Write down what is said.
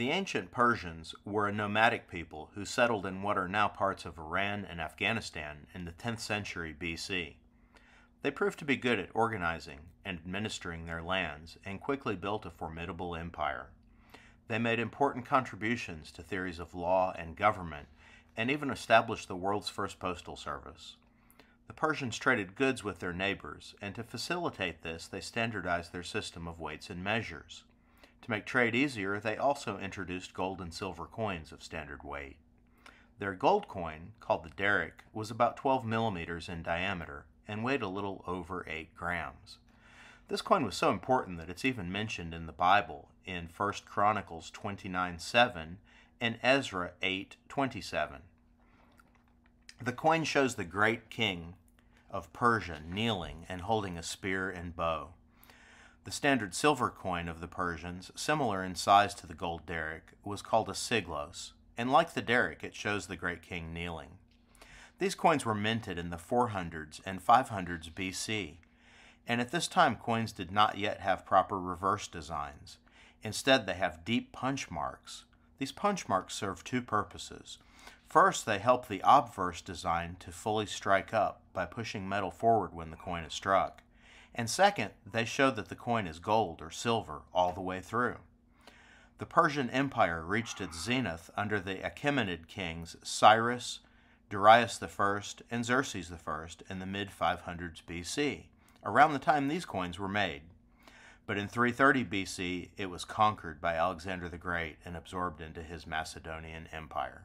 The ancient Persians were a nomadic people who settled in what are now parts of Iran and Afghanistan in the 10th century BC. They proved to be good at organizing and administering their lands and quickly built a formidable empire. They made important contributions to theories of law and government and even established the world's first postal service. The Persians traded goods with their neighbors, and to facilitate this, they standardized their system of weights and measures. To make trade easier, they also introduced gold and silver coins of standard weight. Their gold coin, called the derrick, was about 12 millimeters in diameter and weighed a little over 8 grams. This coin was so important that it's even mentioned in the Bible in 1 Chronicles 29 7 and Ezra 8 27. The coin shows the great king of Persia kneeling and holding a spear and bow. The standard silver coin of the Persians, similar in size to the gold derrick, was called a siglos, and like the derrick, it shows the great king kneeling. These coins were minted in the 400s and 500s BC, and at this time coins did not yet have proper reverse designs. Instead, they have deep punch marks. These punch marks serve two purposes. First, they help the obverse design to fully strike up by pushing metal forward when the coin is struck. And second, they show that the coin is gold or silver all the way through. The Persian Empire reached its zenith under the Achaemenid kings Cyrus, Darius I, and Xerxes I in the mid 500s BC, around the time these coins were made. But in 330 BC, it was conquered by Alexander the Great and absorbed into his Macedonian Empire.